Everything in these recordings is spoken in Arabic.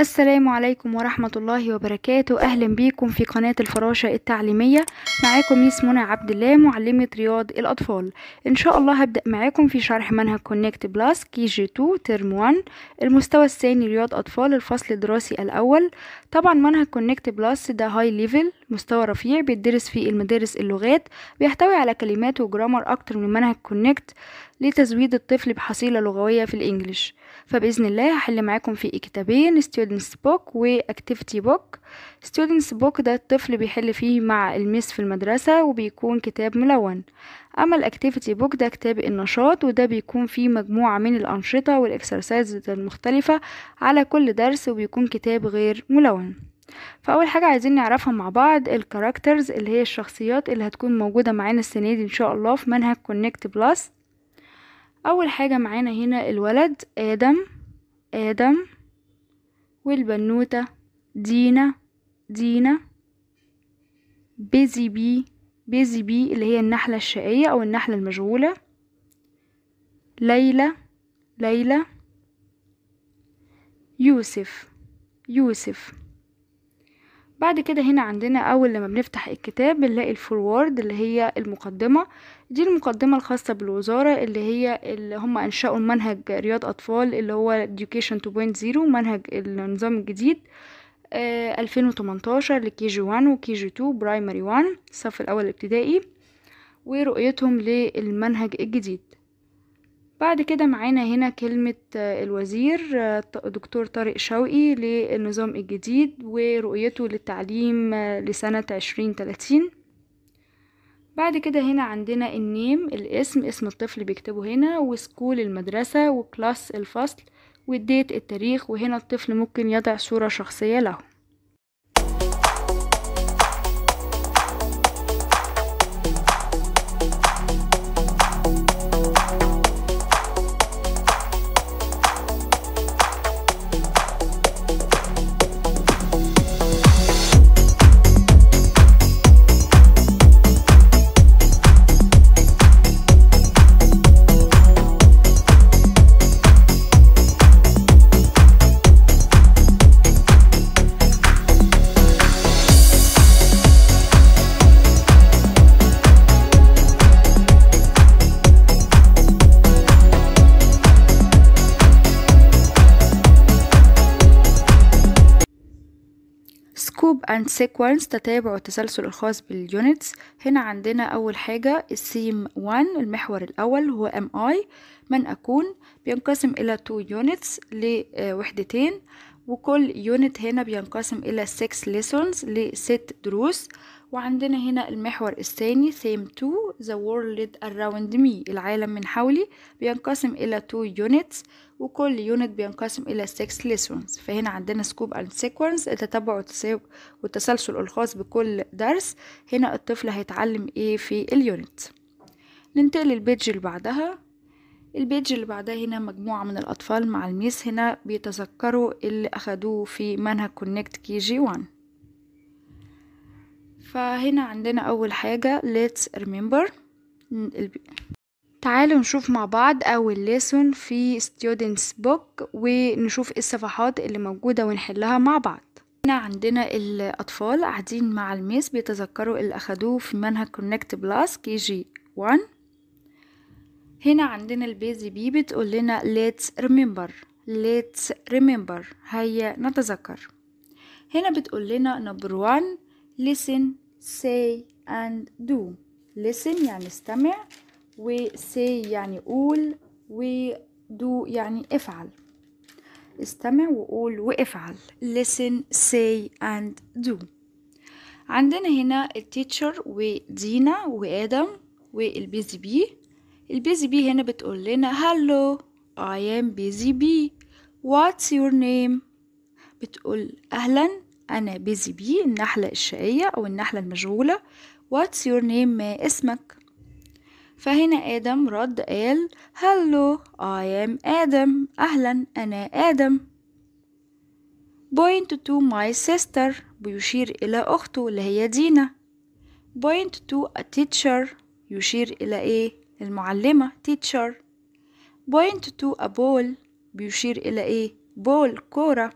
السلام عليكم ورحمة الله وبركاته أهلا بيكم في قناة الفراشة التعليمية معاكم ميس منى عبد الله معلمة رياض الأطفال إن شاء الله هبدأ معاكم في شرح منهج كونكت بلاس كي جي 2 ترم 1 المستوى الثاني رياض أطفال الفصل الدراسي الأول طبعا منهج كونكت بلاس ده هاي ليفل مستوى رفيع بيدرس في المدارس اللغات بيحتوي على كلمات وجرامر أكتر من منهج كونكت لتزويد الطفل بحصيلة لغوية في الإنجليش فبإذن الله هحل معاكم في كتابين students book و activity book students book ده الطفل بيحل فيه مع الميس في المدرسة وبيكون كتاب ملون أما الاكتيفيتي بوك ده كتاب النشاط وده بيكون فيه مجموعة من الأنشطة والإكسرسايز المختلفة على كل درس وبيكون كتاب غير ملون فأول حاجة عايزين نعرفها مع بعض الكاركترز اللي هي الشخصيات اللي هتكون موجودة معانا السنة دي إن شاء الله في منهج كونكت بلس اول حاجة معانا هنا الولد ادم ادم والبنوتة دينا دينا بيزي بي بيزي بي اللي هي النحلة الشقية او النحلة المشغولة ليلى ليلى يوسف يوسف بعد كده هنا عندنا اول لما بنفتح الكتاب بنلاقي الفورورد اللي هي المقدمة دي المقدمة الخاصة بالوزارة اللي هي اللي هم أنشأوا منهج رياض أطفال اللي هو Education 2.0 منهج النظام الجديد آه 2018 لكي جي 1 وكي جي 2 برايمري 1 الصف الأول الابتدائي ورؤيتهم للمنهج الجديد بعد كده معانا هنا كلمة آه، الوزير آه، دكتور طارق شوقي للنظام الجديد ورؤيته للتعليم آه، لسنة 2030 بعد كده هنا عندنا النيم الاسم اسم الطفل بيكتبه هنا وسكول المدرسة وكلاس الفصل والديت التاريخ وهنا الطفل ممكن يضع صورة شخصية له سيكونس تتابع التسلسل الخاص باليونتس هنا عندنا أول حاجة السيم 1 المحور الأول هو ام اي من أكون بينقسم إلى 2 يونتس لوحدتين وكل يونت هنا بينقسم إلى 6 lessons لست دروس وعندنا هنا المحور الثاني same تو the world around me العالم من حولي بينقسم إلى two units وكل يونت بينقسم إلى 6 lessons فهنا عندنا سكوب and sequence التتبع والتسلسل الخاص بكل درس هنا الطفل هيتعلم إيه في اليونت ننتقل للبيج اللي بعدها البيج اللي بعدها هنا مجموعة من الأطفال مع الميس هنا بيتذكروا اللي أخدوه في منهج كونكت كي جي 1 فهنا عندنا أول حاجة let's remember تعالوا نشوف مع بعض أول ليسون في students book ونشوف إيه الصفحات اللي موجودة ونحلها مع بعض هنا عندنا الأطفال قاعدين مع الميس بيتذكروا اللي أخدوه في منهج كونكت بلاس كي جي وان هنا عندنا البيزي بي بتقول لنا let's remember let's remember هيا نتذكر هنا بتقول لنا number 1 listen say and do listen يعني استمع و say يعني قول و do يعني افعل استمع وقول وافعل listen say and do عندنا هنا التيتشر ودينا وادم والبيزي بي البيزي بي هنا بتقول لنا هالو I am busy bee what's your name بتقول اهلا أنا بيزي بي النحلة الشقية أو النحلة المشغولة What's your name ما اسمك؟ فهنا آدم رد قال Hello I am آدم أهلا أنا آدم Point to my sister بيشير إلى أخته اللي هي دينا Point to a teacher يشير إلى إيه؟ المعلمة teacher Point to a ball بيشير إلى إيه؟ بول كورة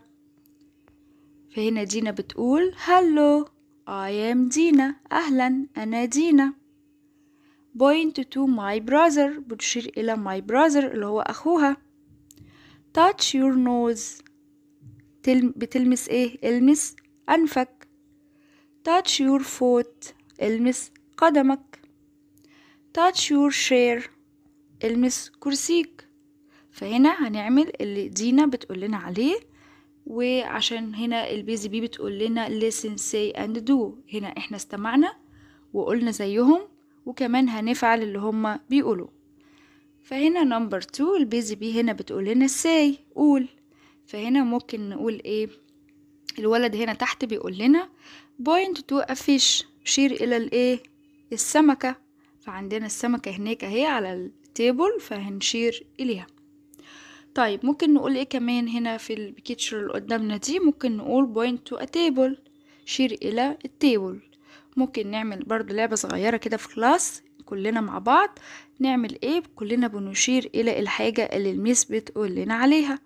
فهنا دينا بتقول هلو I am دينا أهلا أنا دينا point to my brother بتشير إلى my brother اللي هو أخوها touch your nose بتلمس إيه المس أنفك touch your foot المس قدمك touch your chair المس كرسيك فهنا هنعمل اللي دينا بتقول لنا عليه وعشان هنا البيزي بي بتقول لنا listen say and do هنا احنا استمعنا وقلنا زيهم وكمان هنفعل اللي هما بيقولوا فهنا نمبر تو البيزي بي هنا بتقول لنا say قول فهنا ممكن نقول ايه الولد هنا تحت بيقول لنا point to a fish شير الى الايه السمكة فعندنا السمكة هناك اهي على التيبل فهنشير اليها طيب ممكن نقول ايه كمان هنا في البيكتشر اللي قدامنا دي ممكن نقول point to a table شير الى التيبل ممكن نعمل برضو لعبة صغيرة كده في كلاس كلنا مع بعض نعمل ايه كلنا بنشير الى الحاجة اللي الميس بتقول لنا عليها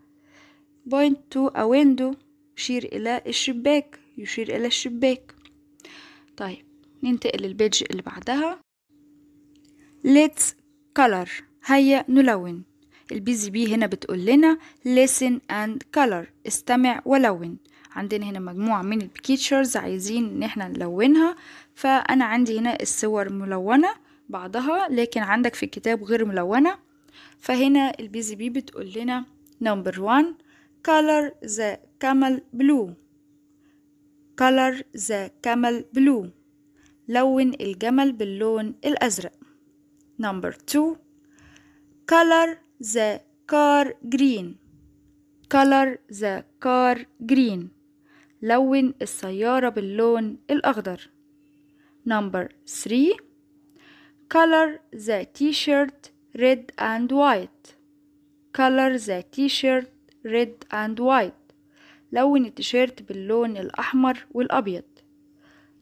point to a window شير الى الشباك يشير الى الشباك طيب ننتقل للبيج اللي بعدها let's color هيا نلون البي زي بي هنا بتقول لنا listen and color استمع ولون عندنا هنا مجموعة من البيكتشرز عايزين ان احنا نلونها فانا عندي هنا الصور ملونة بعضها لكن عندك في الكتاب غير ملونة فهنا البي زي بي بتقول لنا number one color the camel blue color the camel blue لون الجمل باللون الأزرق number two color the car green color the car green لون السيارة باللون الأخضر number three color the t-shirt red and white color the t-shirt red and white لون التيشيرت باللون الأحمر والأبيض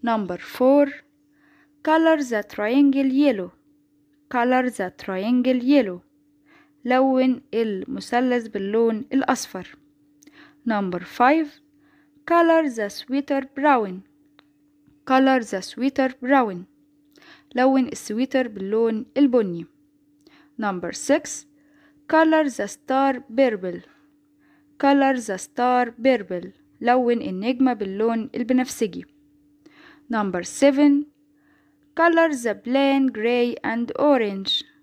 number four color the triangle yellow color the triangle yellow لون المثلث باللون الأصفر number 5 color the sweater brown color the sweater brown لون السويتر باللون البني number 6 color the star purple color the star purple لون النجمة باللون البنفسجي number 7 color the plain gray and orange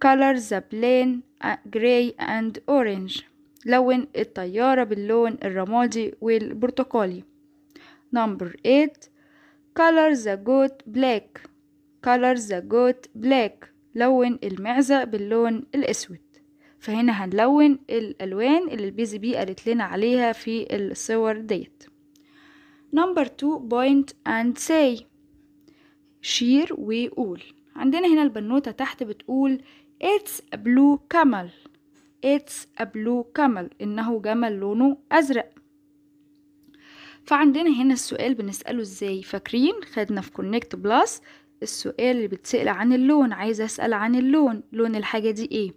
color the plane uh, gray and orange لون الطيارة باللون الرمادي والبرتقالي number 8 color the goat black color the goat black لون المعزة باللون الأسود فهنا هنلون الألوان اللي البيزي بي قالت لنا عليها في الصور ديت number 2 point and say شير وقول عندنا هنا البنوتة تحت بتقول It's a blue camel. It's a blue camel. إنه جمل لونه أزرق. فعندنا هنا السؤال بنسأله إزاي فاكرين خدنا في كونكت بلس السؤال اللي بتسأل عن اللون عايزة أسأل عن اللون لون الحاجة دي إيه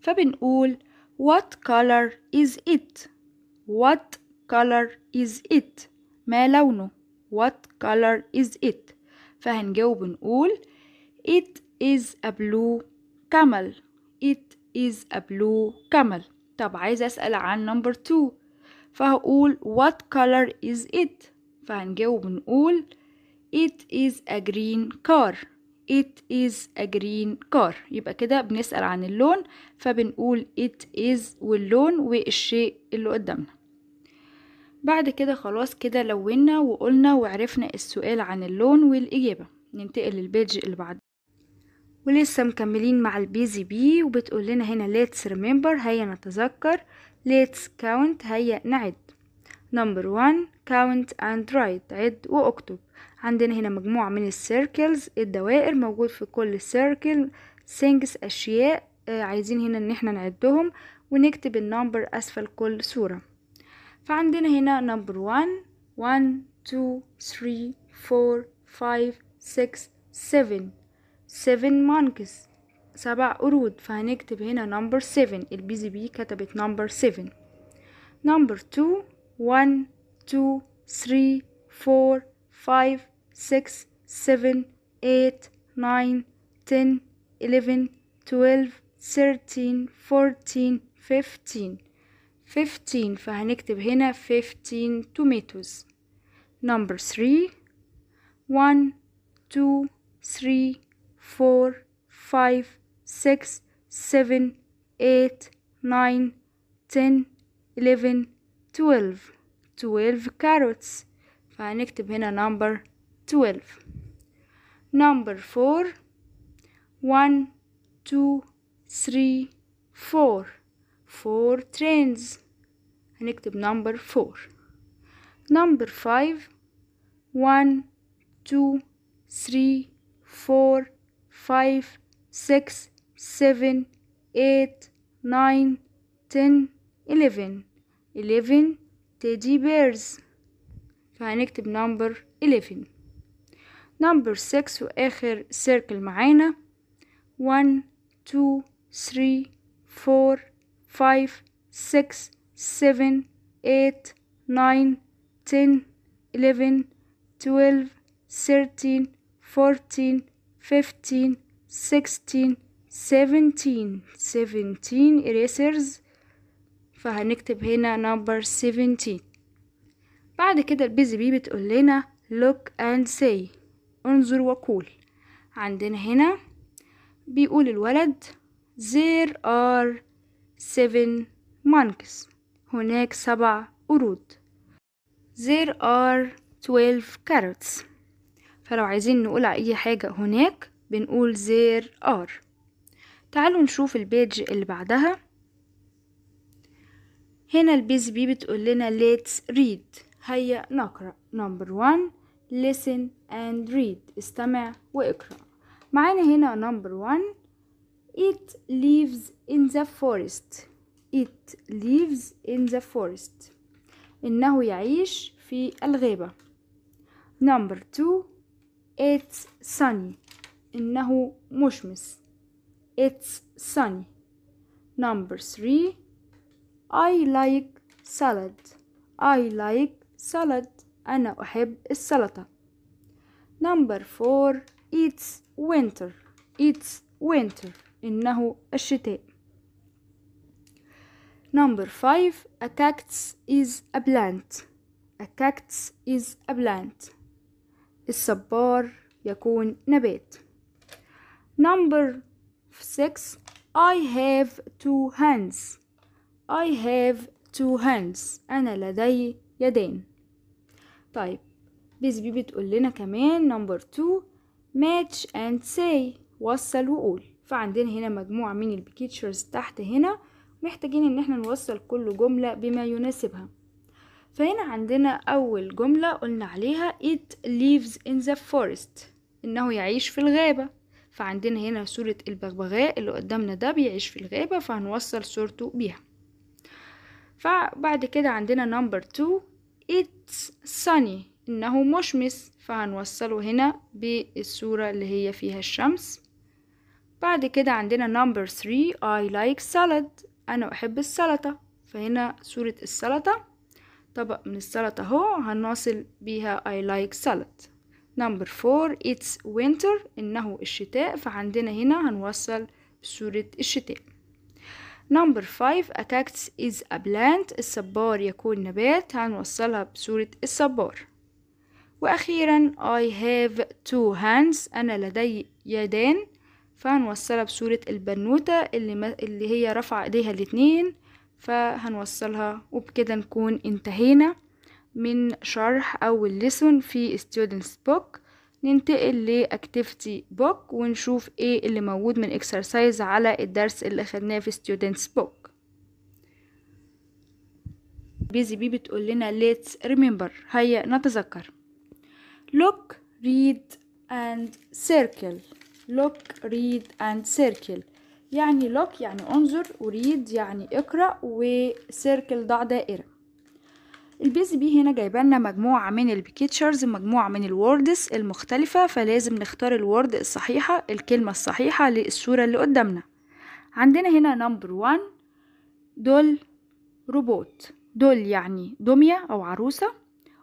فبنقول what color is it what color is it ما لونه what color is it فهنجاوب نقول it is a blue camel it is a blue camel طب عايز أسأل عن number two فهقول what color is it فهنجاوب نقول it is a green car it is a green car يبقى كده بنسأل عن اللون فبنقول it is واللون والشيء اللي قدامنا بعد كده خلاص كده لونا وقلنا وعرفنا السؤال عن اللون والإجابة ننتقل للبيج اللي بعد ولسه مكملين مع البيزي بي وبتقول لنا هنا let's remember هيا نتذكر let's count هيا نعد number one count and write عد واكتب عندنا هنا مجموعة من السيركلز الدوائر موجود في كل سيركل سينجس أشياء آه، عايزين هنا ان احنا نعدهم ونكتب النمبر أسفل كل صورة فعندنا هنا number one one two three four five six seven seven monkeys سبع قرود فهنكتب هنا number seven البي زي بي كتبت number seven number two one two three four five six seven eight nine ten eleven twelve thirteen fourteen fifteen fifteen فهنكتب هنا fifteen tomatoes number three one two three four, five, six, seven, eight, nine, ten, eleven, twelve. Twelve carrots. فهنكتب هنا number twelve. Number four. One, two, three, four. Four trains. هنكتب number four. Number five. One, two, three, four, 5, 6, 7, 8, 9, 10, 11 11 teddy bears فهنكتب number 11 number 6 وآخر circle معانا 1 2 3 4 5 6 7 8 9 10 11 12 13 14 15 16 17 17 erasers فهنكتب هنا number 17 بعد كده البيزي بي بتقول لنا look and say انظر وقول عندنا هنا بيقول الولد there are seven monkeys هناك سبع قرود there are twelve carrots فلو عايزين نقول على أي حاجة هناك بنقول there are تعالوا نشوف البيج اللي بعدها هنا البيز بي بتقول لنا let's read هيا نقرأ نمبر one listen and read استمع واقرأ معانا هنا نمبر one it lives in the forest it lives in the forest إنه يعيش في الغابة نمبر two It's sunny. إنه مشمس. It's sunny. Number three. I like salad. I like salad. أنا أحب السلطة. Number four. It's winter. It's winter. إنه الشتاء. Number five. A cactus is a plant. A cactus is a plant. الصبار يكون نبات number 6 I have two hands I have two hands أنا لدي يدين طيب بيزبي بتقول لنا كمان number 2 match and say وصل وقول فعندنا هنا مجموعة من البيكيتشرز تحت هنا محتاجين ان احنا نوصل كل جملة بما يناسبها فهنا عندنا أول جملة قلنا عليها it lives in the forest إنه يعيش في الغابة فعندنا هنا صورة البغبغاء اللي قدامنا ده بيعيش في الغابة فهنوصل صورته بيها فبعد كده عندنا number two it's sunny إنه مشمس فهنوصله هنا بالصورة اللي هي فيها الشمس بعد كده عندنا number three I like salad أنا أحب السلطة فهنا صورة السلطة طبق من السلطة اهو هنواصل بيها I like salad نمبر فور it's winter إنه الشتاء فعندنا هنا هنوصل بصورة الشتاء نمبر five a cactus is a plant الصبار يكون نبات هنوصلها بصورة الصبار وأخيرا I have two hands أنا لدي يدان فهنوصلها بصورة البنوتة اللي, ما اللي هي رفع إيديها الاتنين فهنوصلها وبكده نكون انتهينا من شرح أول لسون في students book ننتقل لأكتيفيتي بوك ونشوف ايه اللي موجود من اكسرسايز على الدرس اللي خدناه في students book بيزي بي بتقول لنا let's remember هيا نتذكر look read and circle look read and circle يعني look يعني انظر وريد يعني اقرأ وسيركل ضع دائرة البيز بي هنا جايبه لنا مجموعة من البيكتشرز مجموعة من الوردز المختلفة فلازم نختار الورد الصحيحة الكلمة الصحيحة للصورة اللي قدامنا عندنا هنا نمبر 1 دول روبوت دول يعني دمية أو عروسة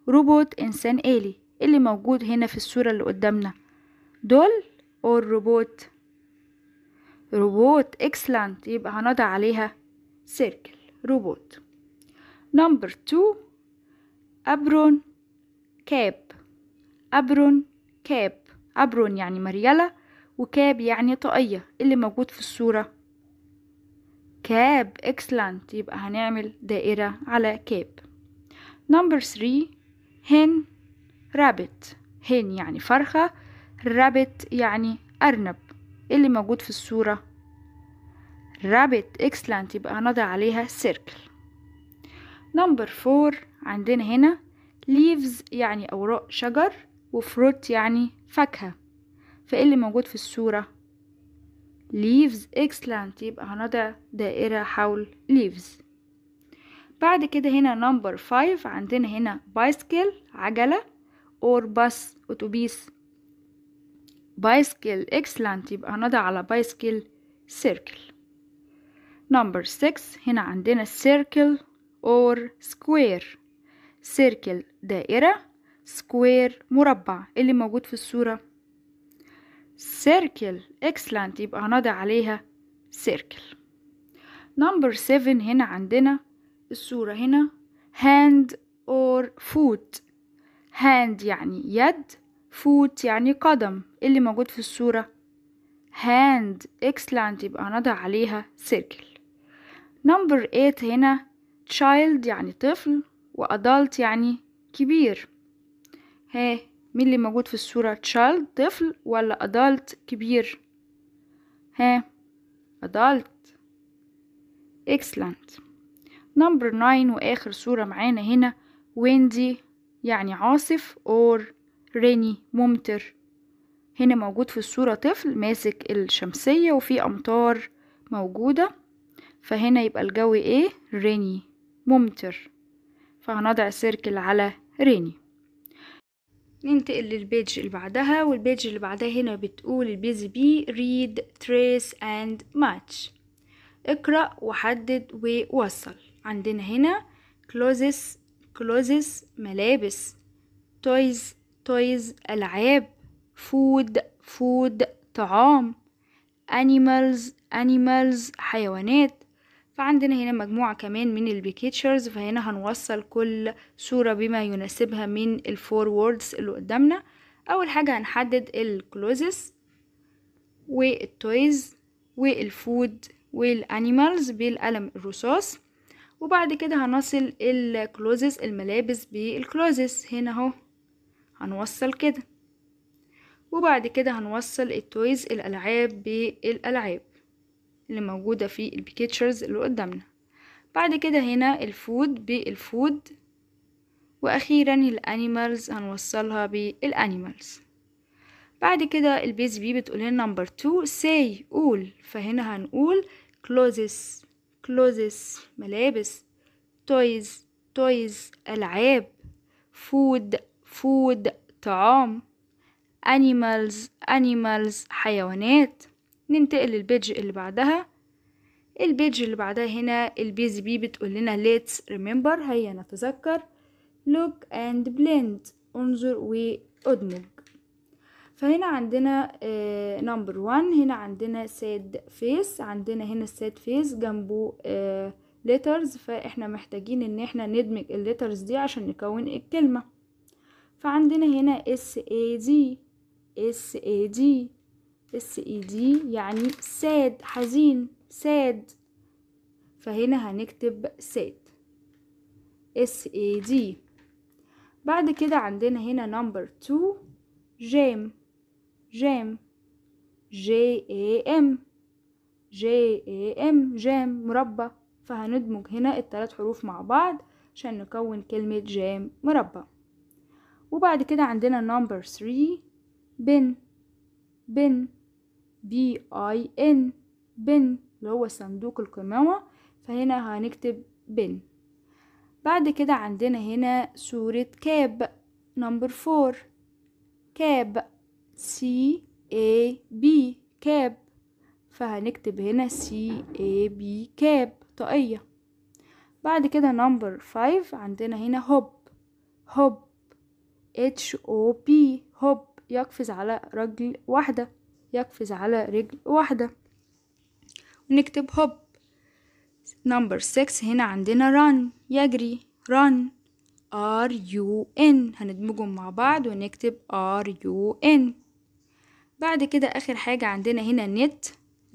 روبوت إنسان آلي اللي موجود هنا في الصورة اللي قدامنا دول أو روبوت روبوت اكسلنت يبقى هنضع عليها سيركل روبوت نمبر 2 أبرون كاب أبرون كاب أبرون يعني مريلة وكاب يعني طاقية اللي موجود في الصورة كاب اكسلنت يبقى هنعمل دائرة على كاب نمبر 3 هن رابت هن يعني فرخة رابت يعني أرنب ايه اللي موجود في الصورة رابت اكسلانت يبقى هنضع عليها سيركل نمبر فور عندنا هنا ليفز يعني أوراق شجر وفروت يعني فاكهة فايه اللي موجود في الصورة ليفز اكسلانت يبقى هنضع دائرة حول ليفز بعد كده هنا نمبر فايف عندنا هنا بايسكل عجلة اور باص اتوبيس بايسكل اكسلانت يبقى هنضع على بايسكل سيركل نمبر 6 هنا عندنا سيركل اور سكوير سيركل دائرة سكوير مربع اللي موجود في الصورة سيركل اكسلانت يبقى هنضع عليها سيركل نمبر 7 هنا عندنا الصورة هنا هاند اور فوت هاند يعني يد فوت يعني قدم إيه اللي موجود في الصورة هاند اكسلانت يبقى هنضع عليها circle نمبر 8 هنا child يعني طفل و adult يعني كبير ها مين اللي موجود في الصورة child طفل ولا adult كبير ها adult excellent number 9 واخر صورة معانا هنا windy يعني عاصف or ريني ممطر هنا موجود في الصورة طفل ماسك الشمسية وفي أمطار موجودة فهنا يبقى الجو ايه ريني ممطر فهنضع سيركل على ريني ننتقل للبيج اللي بعدها والبيج اللي بعدها هنا بتقول البيز بي read trace and match اقرأ وحدد ووصل عندنا هنا كلوزس كلوزس ملابس تويز تويز ألعاب فود فود طعام animals animals حيوانات فعندنا هنا مجموعة كمان من البيكيتشرز فهنا هنوصل كل صورة بما يناسبها من الفور ووردز اللي قدامنا أول حاجة هنحدد الكلوزس والتويز والفود والانيمالز بالقلم الرصاص وبعد كده هنصل الكلوزس الملابس بالكلوزس هنا اهو هنوصل كده وبعد كده هنوصل التويز الألعاب بالألعاب اللي موجودة في البيكيتشرز اللي قدامنا بعد كده هنا الفود بالفود وأخيرا الأنيمالز هنوصلها بالأنيمالز بعد كده البيز بي بتقول لنا نمبر تو ساي قول فهنا هنقول كلوزس كلوزس ملابس تويز تويز ألعاب فود food طعام animals animals حيوانات ننتقل للبيج اللي بعدها البيج اللي بعدها هنا البيز بي بتقول لنا let's remember هيا نتذكر look and blend انظر وادمج فهنا عندنا نمبر آه, وان هنا عندنا ساد فيس عندنا هنا الساد فيس جنبه آه, letters فاحنا محتاجين ان احنا ندمج الليترز دي عشان نكون الكلمه فعندنا هنا SAD SAD SAD e يعني sad حزين sad فهنا هنكتب sad SAD بعد كده عندنا هنا number 2 جام جام J A M J A M جام مربى فهندمج هنا التلات حروف مع بعض عشان نكون كلمة جام مربى وبعد كده عندنا number 3 بن بن بي اي ان بن اللي هو صندوق القمامة فهنا هنكتب بن بعد كده عندنا هنا صورة كاب نمبر فور كاب سي اي بي كاب فهنكتب هنا سي اي بي كاب طاقية بعد كده نمبر فايف عندنا هنا هوب هوب H O P هوب يقفز على رجل واحدة يقفز على رجل واحدة ونكتب هوب نمبر 6 هنا عندنا ران يجري ران ار يو ان هندمجهم مع بعض ونكتب ار يو ان بعد كده اخر حاجة عندنا هنا نت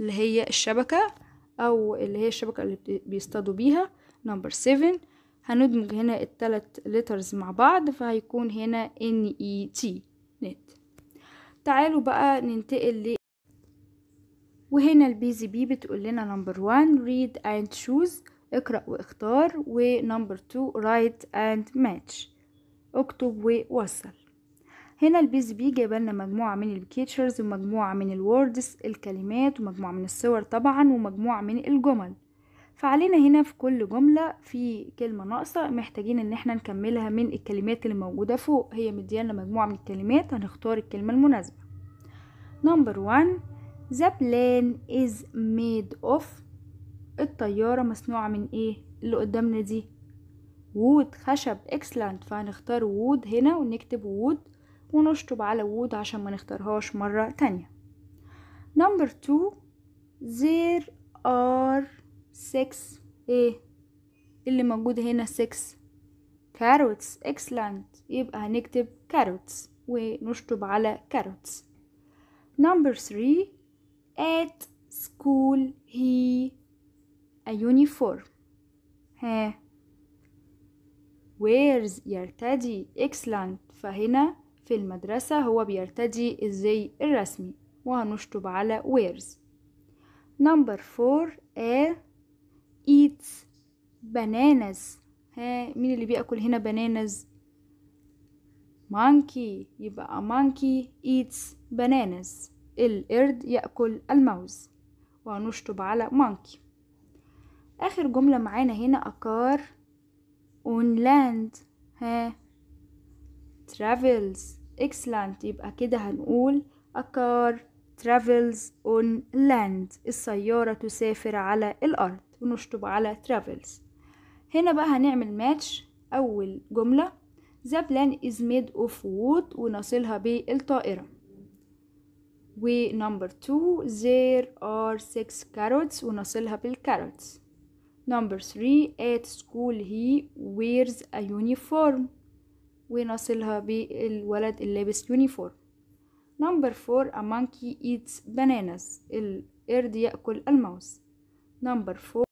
اللي هي الشبكة او اللي هي الشبكة اللي بيصطادوا بيها نمبر 7 هندمج هنا التلات letters مع بعض فهيكون هنا e NET نت تعالوا بقى ننتقل ل وهنا البي زي بي بتقول لنا نمبر 1 read and choose اقرأ واختار ونمبر 2 write and match اكتب ووصل هنا البي زي بي جايب لنا مجموعه من البيكتشرز ومجموعه من الوردز الكلمات ومجموعه من الصور طبعا ومجموعه من الجمل فعلينا هنا في كل جملة في كلمة ناقصة محتاجين ان احنا نكملها من الكلمات اللي موجودة فوق هي مديانا مجموعة من الكلمات هنختار الكلمة المناسبة نمبر وان The plane is made of الطيارة مصنوعة من ايه اللي قدامنا دي وود خشب اكسلنت فهنختار وود هنا ونكتب وود ونشطب على وود عشان ما نختارهاش مرة تانية نمبر تو there are سكس ايه اللي موجود هنا سكس كاروتس اكسلنت يبقى هنكتب كاروتس ونشطب على كاروتس نمبر 3 at school he a uniform ها wears يرتدي اكسلانت فهنا في المدرسة هو بيرتدي الزي الرسمي وهنشطب على wears number 4 a eats bananas ها مين اللي بياكل هنا bananas monkey يبقى monkey eats bananas القرد يأكل الموز وهنشطب على monkey آخر جملة معانا هنا a car on land ها travels excellent يبقى كده هنقول a car travels on land السيارة تسافر على الأرض ونشطب على ترافلز هنا بقى هنعمل ماتش أول جملة The plan is made of wood ونصلها بالطائرة و number two there are six carrots ونصلها بالcarrots number three at school he wears a uniform ونصلها بالولد اللي لابس number four a monkey eats bananas القرد يأكل الموز number four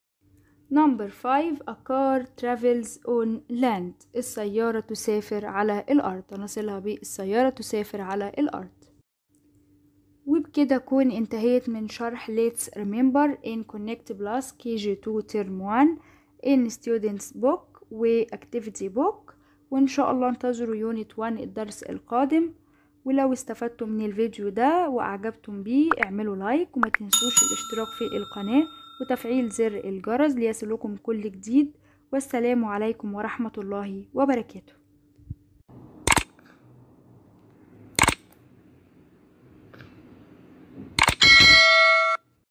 نمبر 5 a car travels on land السيارة تسافر على الأرض نصلها بالسيارة تسافر على الأرض وبكده أكون انتهيت من شرح let's remember in connect plus KG2 term 1 in students book و activity book وإن شاء الله انتظروا يونت 1 الدرس القادم ولو استفدتم من الفيديو ده وأعجبتم بيه اعملوا لايك وما تنسوش الاشتراك في القناة وتفعيل زر الجرس ليصلكم كل جديد والسلام عليكم ورحمة الله وبركاته